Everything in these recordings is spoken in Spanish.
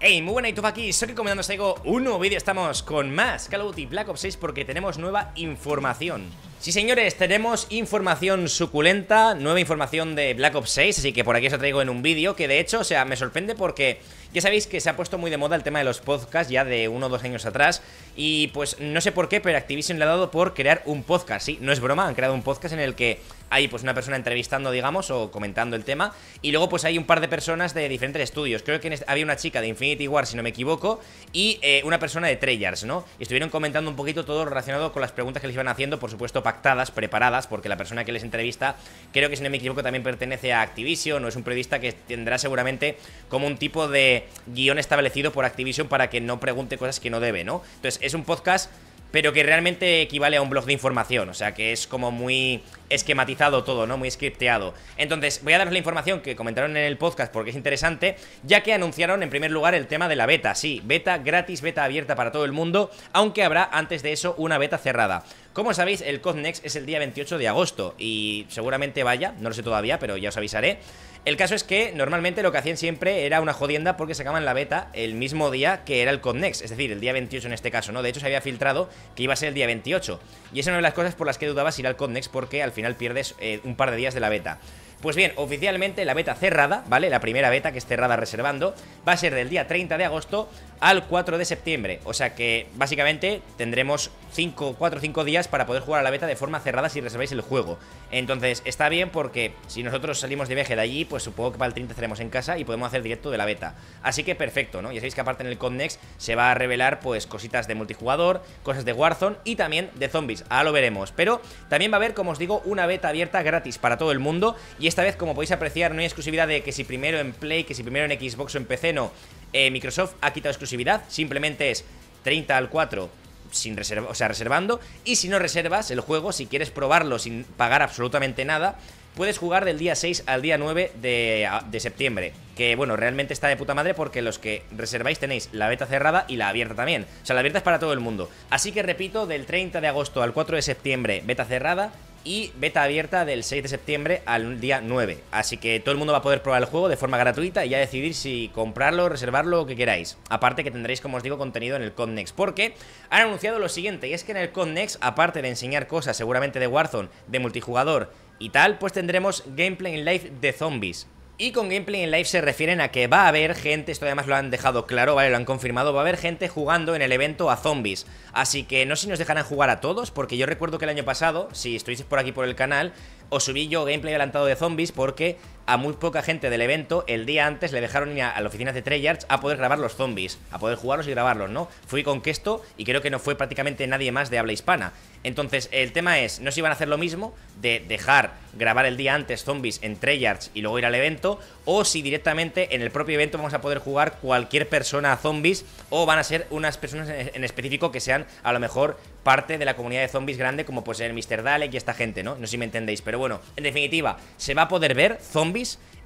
Hey, muy buena YouTube aquí, soy comentando, os traigo un nuevo vídeo, estamos con más Call of Duty Black Ops 6 porque tenemos nueva información Sí señores, tenemos información suculenta, nueva información de Black Ops 6, así que por aquí os lo traigo en un vídeo que de hecho, o sea, me sorprende porque ya sabéis que se ha puesto muy de moda el tema de los podcasts ya de uno o dos años atrás. Y pues no sé por qué, pero Activision le ha dado por crear un podcast, ¿sí? No es broma, han creado un podcast en el que hay pues una persona entrevistando, digamos, o comentando el tema. Y luego pues hay un par de personas de diferentes estudios. Creo que este, había una chica de Infinity War, si no me equivoco, y eh, una persona de Trailers, ¿no? Y estuvieron comentando un poquito todo relacionado con las preguntas que les iban haciendo, por supuesto pactadas, preparadas, porque la persona que les entrevista, creo que si no me equivoco, también pertenece a Activision o es un periodista que tendrá seguramente como un tipo de guión establecido por Activision para que no pregunte cosas que no debe, ¿no? Entonces es un podcast pero que realmente equivale a un blog de información, o sea que es como muy esquematizado todo, ¿no? Muy scripteado. Entonces, voy a daros la información que comentaron en el podcast porque es interesante, ya que anunciaron en primer lugar el tema de la beta, sí, beta gratis, beta abierta para todo el mundo, aunque habrá antes de eso una beta cerrada. Como sabéis, el Codnex es el día 28 de agosto y seguramente vaya, no lo sé todavía, pero ya os avisaré. El caso es que normalmente lo que hacían siempre era una jodienda porque sacaban la beta el mismo día que era el Codnex, es decir, el día 28 en este caso, ¿no? De hecho, se había filtrado que iba a ser el día 28. Y esa es una de las cosas por las que dudabas ir al Codnex porque al final pierdes eh, un par de días de la beta. Pues bien, oficialmente la beta cerrada, ¿vale? La primera beta que es cerrada reservando, va a ser del día 30 de agosto al 4 de septiembre. O sea que básicamente tendremos 5, 4 o 5 días para poder jugar a la beta de forma cerrada si reserváis el juego. Entonces está bien porque si nosotros salimos de viaje de allí, pues supongo que para el 30 estaremos en casa y podemos hacer directo de la beta. Así que perfecto, ¿no? Ya sabéis que aparte en el Connex se va a revelar pues cositas de multijugador, cosas de Warzone y también de zombies. Ahora lo veremos. Pero también va a haber, como os digo, una beta abierta gratis para todo el mundo y esta vez, como podéis apreciar, no hay exclusividad de que si primero en Play, que si primero en Xbox o en PC, no. Eh, Microsoft ha quitado exclusividad, simplemente es 30 al 4 sin reserva, o sea, reservando. Y si no reservas el juego, si quieres probarlo sin pagar absolutamente nada, puedes jugar del día 6 al día 9 de, ah, de, septiembre. Que bueno, realmente está de puta madre porque los que reserváis tenéis la beta cerrada y la abierta también. O sea, la abierta es para todo el mundo. Así que repito, del 30 de agosto al 4 de septiembre, beta cerrada y beta abierta del 6 de septiembre al día 9. Así que todo el mundo va a poder probar el juego de forma gratuita y ya decidir si comprarlo, reservarlo o que queráis. Aparte que tendréis, como os digo, contenido en el Connex, porque han anunciado lo siguiente, y es que en el Connex, aparte de enseñar cosas seguramente de Warzone, de multijugador y tal, pues tendremos gameplay en live de zombies. Y con gameplay en live se refieren a que va a haber gente, esto además lo han dejado claro, ¿vale? Lo han confirmado, va a haber gente jugando en el evento a zombies. Así que no sé si nos dejarán jugar a todos, porque yo recuerdo que el año pasado, si estuvisteis por aquí por el canal, os subí yo gameplay adelantado de zombies porque a muy poca gente del evento el día antes le dejaron ir a, la oficina de Treyarch a poder grabar los zombies, a poder jugarlos y grabarlos, ¿no? Fui con Kesto y creo que no fue prácticamente nadie más de habla hispana. Entonces, el tema es, no si van a hacer lo mismo de dejar grabar el día antes zombies en Treyarch y luego ir al evento, o si directamente en el propio evento vamos a poder jugar cualquier persona a zombies, o van a ser unas personas en específico que sean a lo mejor parte de la comunidad de zombies grande, como pues el Mr. Dalek y esta gente, ¿no? No sé si me entendéis, pero bueno, en definitiva, se va a poder ver zombies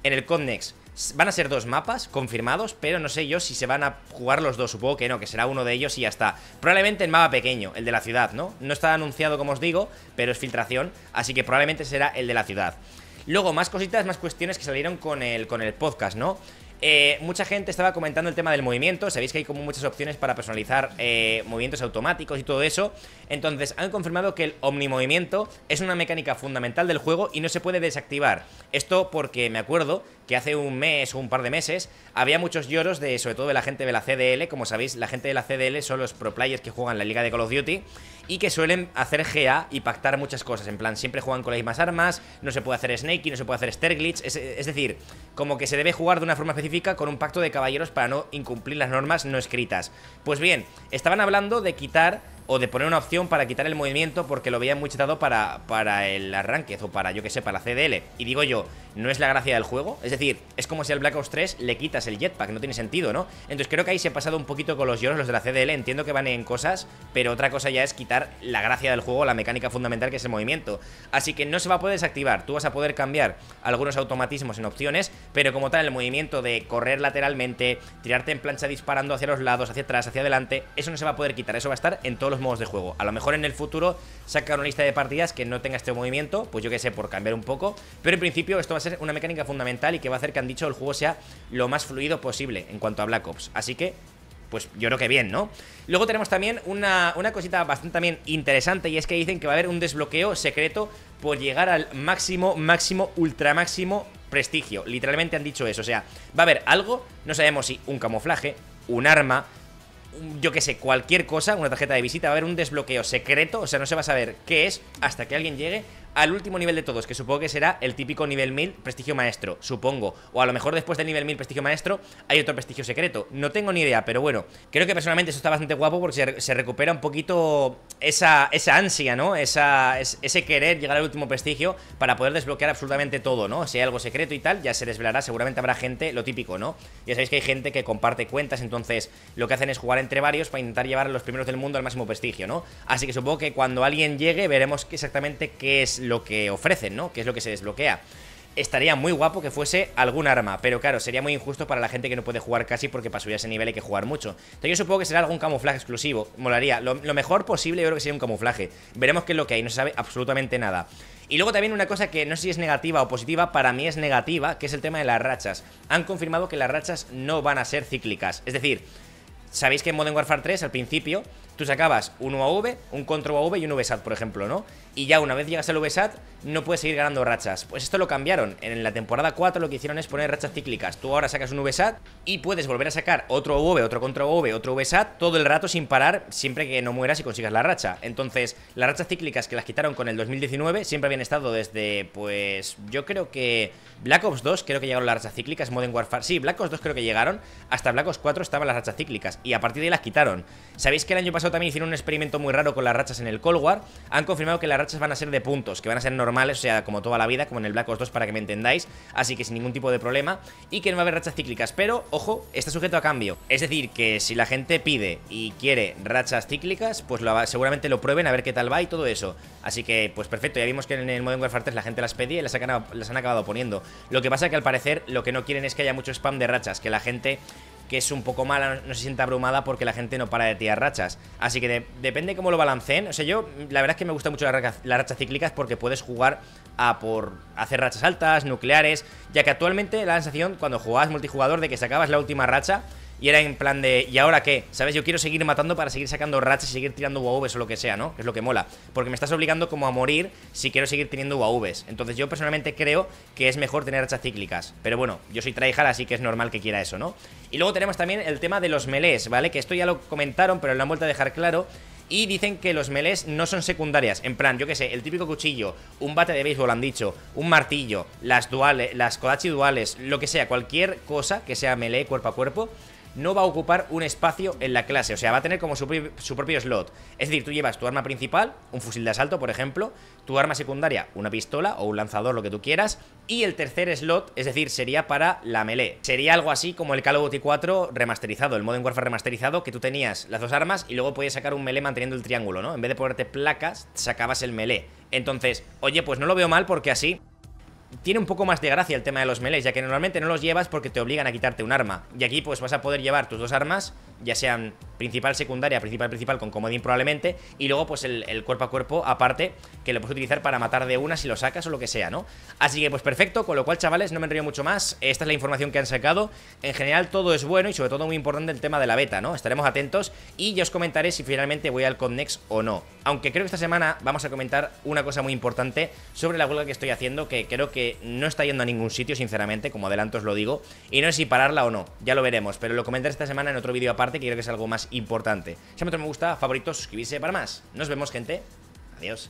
en el Codnex. Van a ser dos mapas confirmados, pero no sé yo si se van a jugar los dos. Supongo que no, que será uno de ellos y ya está. Probablemente el mapa pequeño, el de la ciudad, ¿no? No está anunciado, como os digo, pero es filtración, así que probablemente será el de la ciudad. Luego, más cositas, más cuestiones que salieron con el, con el podcast, ¿no? Eh, mucha gente estaba comentando el tema del movimiento. Sabéis que hay como muchas opciones para personalizar eh, movimientos automáticos y todo eso. Entonces, han confirmado que el omnimovimiento es una mecánica fundamental del juego y no se puede desactivar. Esto porque me acuerdo que hace un mes o un par de meses había muchos lloros de, sobre todo de la gente de la CDL. Como sabéis, la gente de la CDL son los pro players que juegan la liga de Call of Duty y que suelen hacer GA y pactar muchas cosas. En plan, siempre juegan con las mismas armas, no se puede hacer Snakey, no se puede hacer Sterglitz Es, es, decir, como que se debe jugar de una forma específica con un pacto de caballeros para no incumplir las normas no escritas. Pues bien, estaban hablando de quitar o de poner una opción para quitar el movimiento porque lo veían muy chetado para, para el arranque o para, yo que sé, para la CDL. Y digo yo, ¿no es la gracia del juego? Es decir, es como si al Black Ops 3 le quitas el jetpack, no tiene sentido, ¿no? Entonces creo que ahí se ha pasado un poquito con los yoros, los de la CDL, entiendo que van en cosas, pero otra cosa ya es quitar la gracia del juego, la mecánica fundamental que es el movimiento. Así que no se va a poder desactivar, tú vas a poder cambiar algunos automatismos en opciones, pero como tal el movimiento de correr lateralmente, tirarte en plancha disparando hacia los lados, hacia atrás, hacia adelante, eso no se va a poder quitar, eso va a estar en todo los modos de juego. A lo mejor en el futuro saca una lista de partidas que no tenga este movimiento, pues yo que sé, por cambiar un poco. Pero en principio esto va a ser una mecánica fundamental y que va a hacer que han dicho el juego sea lo más fluido posible en cuanto a Black Ops. Así que pues yo creo que bien, ¿no? Luego tenemos también una, cosita bastante interesante y es que dicen que va a haber un desbloqueo secreto por llegar al máximo, máximo, ultra máximo prestigio. Literalmente han dicho eso, o sea, va a haber algo, no sabemos si un camuflaje, un arma, yo que sé, cualquier cosa, una tarjeta de visita, va a haber un desbloqueo secreto, o sea, no se va a saber qué es hasta que alguien llegue al último nivel de todos, que supongo que será el típico nivel 1000 prestigio maestro, supongo. O a lo mejor después del nivel 1000 prestigio maestro hay otro prestigio secreto. No tengo ni idea, pero bueno, creo que personalmente eso está bastante guapo porque se, recupera un poquito esa, ansia, ¿no? Esa, ese querer llegar al último prestigio para poder desbloquear absolutamente todo, ¿no? Si hay algo secreto y tal, ya se desvelará, seguramente habrá gente, lo típico, ¿no? Ya sabéis que hay gente que comparte cuentas, entonces lo que hacen es jugar entre varios para intentar llevar a los primeros del mundo al máximo prestigio, ¿no? Así que supongo que cuando alguien llegue veremos exactamente qué es lo que ofrecen, ¿no? Que es lo que se desbloquea. Estaría muy guapo que fuese algún arma, pero claro, sería muy injusto para la gente que no puede jugar casi porque para subir ese nivel hay que jugar mucho. Entonces yo supongo que será algún camuflaje exclusivo, molaría. Lo, lo mejor posible yo creo que sería un camuflaje. Veremos qué es lo que hay, no se sabe absolutamente nada. Y luego también una cosa que no sé si es negativa o positiva, para mí es negativa, que es el tema de las rachas. Han confirmado que las rachas no van a ser cíclicas, es decir... Sabéis que en Modern Warfare 3 al principio Tú sacabas un UAV, un contra UAV y un VSAT, por ejemplo, ¿no? Y ya una vez llegas al VSAT, no puedes seguir ganando rachas. Pues esto lo cambiaron. En la temporada 4 lo que hicieron es poner rachas cíclicas. Tú ahora sacas un VSAT y puedes volver a sacar otro UAV, otro contra UAV, otro VSAT todo el rato sin parar, siempre que no mueras y consigas la racha. Entonces, las rachas cíclicas que las quitaron con el 2019 siempre habían estado desde, pues, yo creo que Black Ops 2, creo que llegaron las rachas cíclicas, Modern Warfare. Sí, Black Ops 2 creo que llegaron. Hasta Black Ops 4 estaban las rachas cíclicas y a partir de ahí las quitaron. ¿Sabéis que el año pasado también hicieron un experimento muy raro con las rachas en el Cold War. Han confirmado que las rachas van a ser de puntos, que van a ser normales, o sea, como toda la vida, como en el Black Ops 2 para que me entendáis, así que sin ningún tipo de problema, y que no va a haber rachas cíclicas, pero, ojo, está sujeto a cambio. Es decir, que si la gente pide y quiere rachas cíclicas, pues seguramente lo prueben a ver qué tal va y todo eso. Así que, pues perfecto, ya vimos que en el Modern Warfare 3 la gente las pedía y las han, las han acabado poniendo. Lo que pasa es que al parecer lo que no quieren es que haya mucho spam de rachas, que la gente que es un poco mala, no, se sienta abrumada porque la gente no para de tirar rachas. Así que depende cómo lo balanceen. O sea, yo la verdad es que me gusta mucho las rachas, las rachas cíclicas porque puedes jugar a por hacer rachas altas, nucleares, ya que actualmente la sensación cuando jugabas multijugador de que sacabas la última racha y era en plan de, ¿y ahora qué? ¿Sabes? Yo quiero seguir matando para seguir sacando rachas y seguir tirando UAVs o lo que sea, ¿no? Que es lo que mola. Porque me estás obligando como a morir si quiero seguir teniendo UAVs. Entonces yo personalmente creo que es mejor tener rachas cíclicas. Pero bueno, yo soy tryhard, así que es normal que quiera eso, ¿no? Y luego tenemos también el tema de los melees, ¿vale? Que esto ya lo comentaron, pero lo han vuelto a dejar claro. Y dicen que los melees no son secundarias. En plan, yo qué sé, el típico cuchillo, un bate de béisbol, han dicho, un martillo, las duales, las kodachi duales, lo que sea, cualquier cosa que sea melee cuerpo a cuerpo no va a ocupar un espacio en la clase, o sea, va a tener como su, propio slot. Es decir, tú llevas tu arma principal, un fusil de asalto, por ejemplo, tu arma secundaria, una pistola o un lanzador, lo que tú quieras, y el tercer slot, es decir, sería para la melee. Sería algo así como el Call of Duty 4 remasterizado, el Modern Warfare remasterizado, que tú tenías las dos armas y luego podías sacar un melee manteniendo el triángulo, ¿no? En vez de ponerte placas, sacabas el melee. Entonces, oye, pues no lo veo mal porque así tiene un poco más de gracia el tema de los melees, ya que normalmente no los llevas porque te obligan a quitarte un arma. Y aquí pues vas a poder llevar tus dos armas, ya sean principal, secundaria, principal, principal, con comodín probablemente, y luego pues el, cuerpo a cuerpo aparte, que lo puedes utilizar para matar de una si lo sacas o lo que sea, ¿no? Así que pues perfecto, con lo cual chavales, no me enrollo mucho más, esta es la información que han sacado. En general todo es bueno y sobre todo muy importante el tema de la beta, ¿no? Estaremos atentos y ya os comentaré si finalmente voy al Connex o no. Aunque creo que esta semana vamos a comentar una cosa muy importante sobre la huelga que estoy haciendo, que creo que no está yendo a ningún sitio, sinceramente, como adelanto os lo digo. Y no sé si pararla o no, ya lo veremos, pero lo comentaré esta semana en otro vídeo aparte que creo que es algo más importante. Si me gusta, favoritos, suscribirse para más. Nos vemos, gente. Adiós.